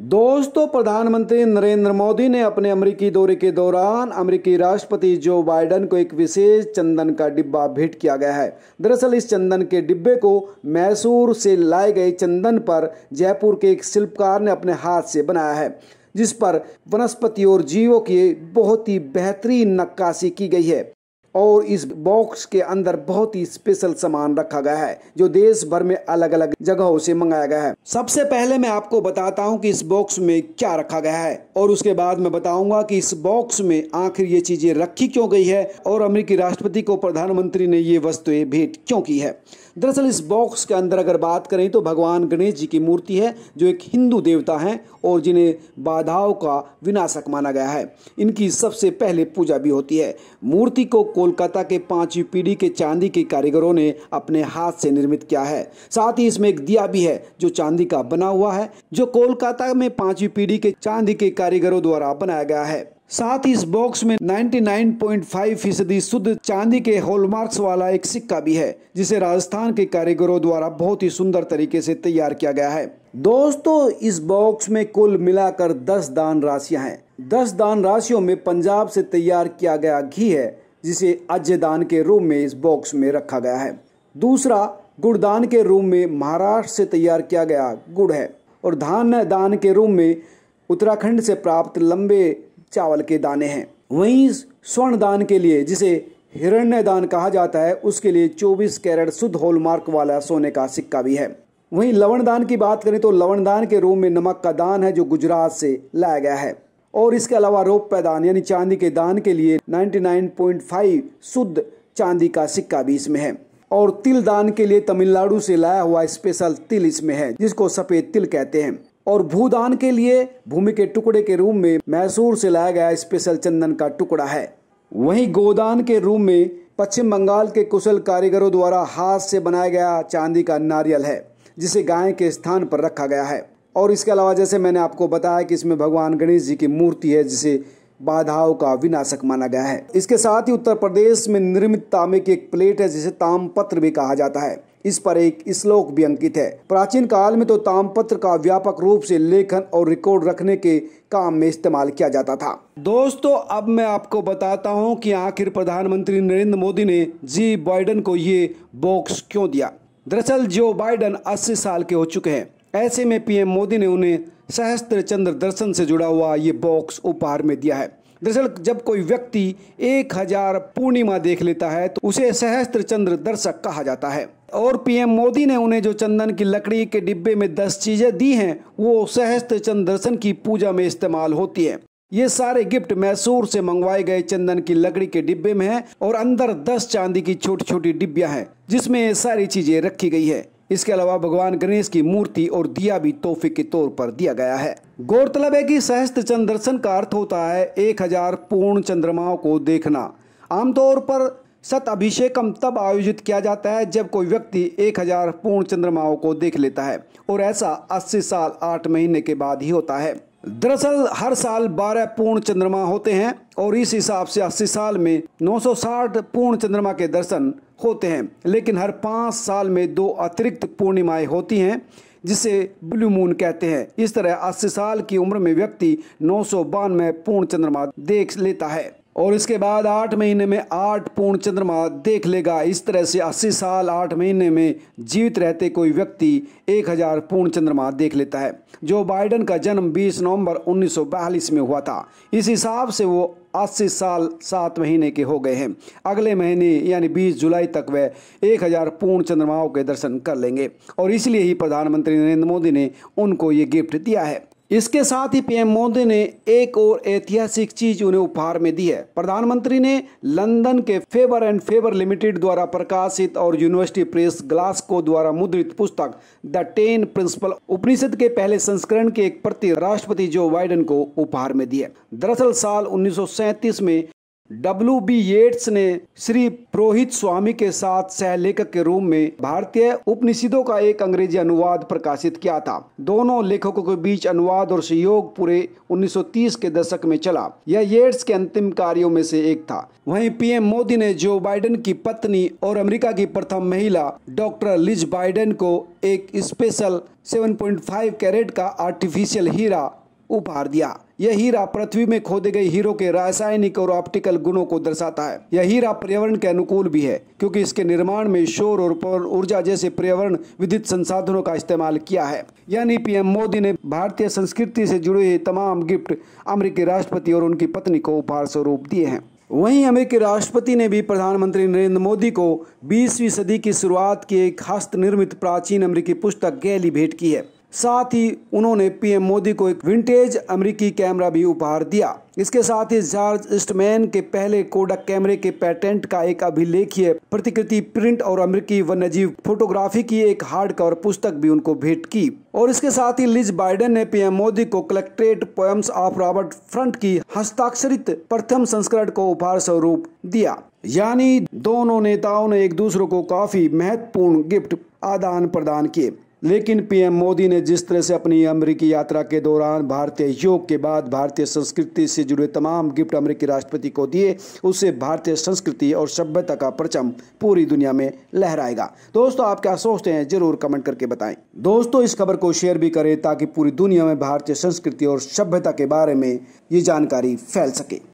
दोस्तों प्रधानमंत्री नरेंद्र मोदी ने अपने अमेरिकी दौरे के दौरान अमेरिकी राष्ट्रपति जो बाइडन को एक विशेष चंदन का डिब्बा भेंट किया गया है दरअसल इस चंदन के डिब्बे को मैसूर से लाए गए चंदन पर जयपुर के एक शिल्पकार ने अपने हाथ से बनाया है जिस पर वनस्पति और जीवों की बहुत ही बेहतरीन नक्काशी की गई है और इस बॉक्स के अंदर बहुत ही स्पेशल सामान रखा गया है जो देश भर में अलग अलग जगहों से मंगाया गया है सबसे पहले मैं आपको बताता हूँ कि इस बॉक्स में क्या रखा गया है और उसके बाद मैं बताऊंगा कि इस बॉक्स में आखिर ये चीजें रखी क्यों गई है और अमेरिकी राष्ट्रपति को प्रधानमंत्री ने ये वस्तुएं भेंट क्यों की है दरअसल इस बॉक्स के अंदर अगर बात करें तो भगवान गणेश जी की मूर्ति है जो एक हिंदू देवता है और जिन्हें बाधाओं का विनाशक माना गया है इनकी सबसे पहले पूजा भी होती है मूर्ति को कोलकाता के पांचवी पीढ़ी के चांदी के कारीगरों ने अपने हाथ से निर्मित किया है साथ ही इसमें एक दिया भी है जो चांदी का बना हुआ है जो कोलकाता में पांचवी पीढ़ी के चांदी के कारीगरों द्वारा बनाया गया है साथ ही इस बॉक्स में 99.5 फीसदी शुद्ध चांदी के हॉलमार्क्स वाला एक सिक्का भी है जिसे राजस्थान के कारीगरों द्वारा बहुत ही सुंदर तरीके से तैयार किया गया है दोस्तों इस बॉक्स में कुल मिलाकर 10 दान राशियां हैं 10 दान राशियों में पंजाब से तैयार किया गया घी है जिसे अज्य दान के रूप में इस बॉक्स में रखा गया है दूसरा गुड़दान के रूप में महाराष्ट्र से तैयार किया गया गुड़ है और धान दान के रूप में उत्तराखंड से प्राप्त लंबे चावल के दाने हैं वहीं स्वर्ण दान के लिए जिसे हिरण्य दान कहा जाता है उसके लिए 24 कैरेट शुद्ध होलमार्क वाला सोने का सिक्का भी है वहीं लवण दान की बात करें तो लवण दान के रूप में नमक का दान है जो गुजरात से लाया गया है और इसके अलावा रोप पैदान यानी चांदी के दान के लिए 99.5 शुद्ध चांदी का सिक्का भी इसमें है और तिल दान के लिए तमिलनाडु से लाया हुआ स्पेशल तिल इसमें है जिसको सफेद तिल कहते हैं और भूदान के लिए भूमि के टुकड़े के रूप में मैसूर से लाया गया स्पेशल चंदन का टुकड़ा है वहीं गोदान के रूप में पश्चिम बंगाल के कुशल कारीगरों द्वारा हाथ से बनाया गया चांदी का नारियल है जिसे गाय के स्थान पर रखा गया है और इसके अलावा जैसे मैंने आपको बताया कि इसमें भगवान गणेश जी की मूर्ति है जिसे बाधाओं का विनाशक माना गया है इसके साथ ही उत्तर प्रदेश में निर्मित तांबे की एक प्लेट है जिसे तामपत्र भी कहा जाता है इस पर एक श्लोक भी अंकित है प्राचीन काल में तो तामपत्र का व्यापक रूप से लेखन और रिकॉर्ड रखने के काम में इस्तेमाल किया जाता था दोस्तों अब मैं आपको बताता हूँ कि आखिर प्रधानमंत्री नरेंद्र मोदी ने जी बाइडन को ये बॉक्स क्यों दिया दरअसल जो बाइडन 80 साल के हो चुके हैं ऐसे में पीएम मोदी ने उन्हें सहस्त्र चंद्र दर्शन से जुड़ा हुआ ये बॉक्स उपहार में दिया है दरअसल जब कोई व्यक्ति एक हजार पूर्णिमा देख लेता है तो उसे सहस्त्र चंद्र दर्शक कहा जाता है और पीएम मोदी ने उन्हें जो चंदन की लकड़ी के डिब्बे में दस चीजें दी हैं वो सहस्त्र चंद्र दर्शन की पूजा में इस्तेमाल होती है ये सारे गिफ्ट मैसूर से मंगवाए गए चंदन की लकड़ी के डिब्बे में है और अंदर दस चांदी की छोटी छोटी डिब्बिया है जिसमे ये सारी चीजें रखी गई है इसके अलावा भगवान गणेश की मूर्ति और दिया भी तोहफे के तौर पर दिया गया है गौरतलब है कि सहस्त्र चंद्र दर्शन का अर्थ होता है एक हजार पूर्ण चंद्रमाओं को देखना आमतौर पर सत अभिषेकम तब आयोजित किया जाता है जब कोई व्यक्ति एक हजार पूर्ण चंद्रमाओं को देख लेता है और ऐसा 80 साल 8 महीने के बाद ही होता है दरअसल हर साल 12 पूर्ण चंद्रमा होते हैं और इस हिसाब से 80 साल में 960 पूर्ण चंद्रमा के दर्शन होते हैं लेकिन हर पाँच साल में दो अतिरिक्त पूर्णिमाएँ होती हैं जिसे ब्लू मून कहते हैं इस तरह अस्सी साल की उम्र में व्यक्ति नौ सौ पूर्ण चंद्रमा देख लेता है और इसके बाद आठ महीने में आठ पूर्ण चंद्रमा देख लेगा इस तरह से अस्सी साल आठ महीने में जीवित रहते कोई व्यक्ति एक हजार पूर्ण चंद्रमा देख लेता है जो बाइडन का जन्म 20 नवंबर 1942 में हुआ था इस हिसाब से वो अस्सी साल सात महीने के हो गए हैं अगले महीने यानी 20 जुलाई तक वह एक हजार पूर्ण चंद्रमाओं के दर्शन कर लेंगे और इसलिए ही प्रधानमंत्री नरेंद्र मोदी ने उनको ये गिफ्ट दिया है इसके साथ ही पीएम मोदी ने एक और ऐतिहासिक चीज उन्हें उपहार में दी है प्रधानमंत्री ने लंदन के फेबर एंड फेबर लिमिटेड द्वारा प्रकाशित और यूनिवर्सिटी प्रेस ग्लास्को द्वारा मुद्रित पुस्तक द टेन प्रिंसिपल उपनिषद के पहले संस्करण के एक प्रति राष्ट्रपति जो बाइडन को उपहार में दी है दरअसल साल उन्नीस में डब्ल्यू बी येट्स ने श्री प्रोहित स्वामी के साथ सहलेखक के रूप में भारतीय उपनिषदों का एक अंग्रेजी अनुवाद प्रकाशित किया था दोनों लेखकों के बीच अनुवाद और सहयोग पूरे 1930 के दशक में चला यह येट्स के अंतिम कार्यों में से एक था वहीं पीएम मोदी ने जो बाइडेन की पत्नी और अमेरिका की प्रथम महिला डॉक्टर लिज बाइडेन को एक स्पेशल 7.5 कैरेट का आर्टिफिशियल हीरा उपहार दिया यह हीरा पृथ्वी में खोदे गए हीरो के रासायनिक और ऑप्टिकल गुणों को दर्शाता है यह हीरा पर्यावरण के अनुकूल भी है क्योंकि इसके निर्माण में शोर और ऊर्जा जैसे पर्यावरण विद्युत संसाधनों का इस्तेमाल किया है यानी पीएम मोदी ने भारतीय संस्कृति से जुड़े तमाम गिफ्ट अमरीकी राष्ट्रपति और उनकी पत्नी को उपहार स्वरूप दिए हैं वहीं अमेरिकी राष्ट्रपति ने भी प्रधानमंत्री नरेंद्र मोदी को 20वीं सदी की शुरुआत की एक हस्त निर्मित प्राचीन अमेरिकी पुस्तक गैली भेंट की है साथ ही उन्होंने पीएम मोदी को एक विंटेज अमेरिकी कैमरा भी उपहार दिया इसके साथ ही जॉर्ज ईस्टमैन के पहले कोडक कैमरे के पेटेंट का एक अभिलेखीय प्रतिकृति प्रिंट और अमेरिकी वन्यजीव फोटोग्राफी की एक हार्ड कवर पुस्तक भी उनको भेंट की और इसके साथ ही लिज बाइडेन ने पीएम मोदी को collected poems of Robert Frost की हस्ताक्षरित प्रथम संस्करण को उपहार स्वरूप दिया यानी दोनों नेताओं ने एक दूसरे को काफी महत्वपूर्ण गिफ्ट आदान प्रदान किए लेकिन पीएम मोदी ने जिस तरह से अपनी अमेरिकी यात्रा के दौरान भारतीय योग के बाद भारतीय संस्कृति से जुड़े तमाम गिफ्ट अमेरिकी राष्ट्रपति को दिए उससे भारतीय संस्कृति और सभ्यता का परचम पूरी दुनिया में लहराएगा दोस्तों आप क्या सोचते हैं जरूर कमेंट करके बताएं दोस्तों इस खबर को शेयर भी करें ताकि पूरी दुनिया में भारतीय संस्कृति और सभ्यता के बारे में ये जानकारी फैल सके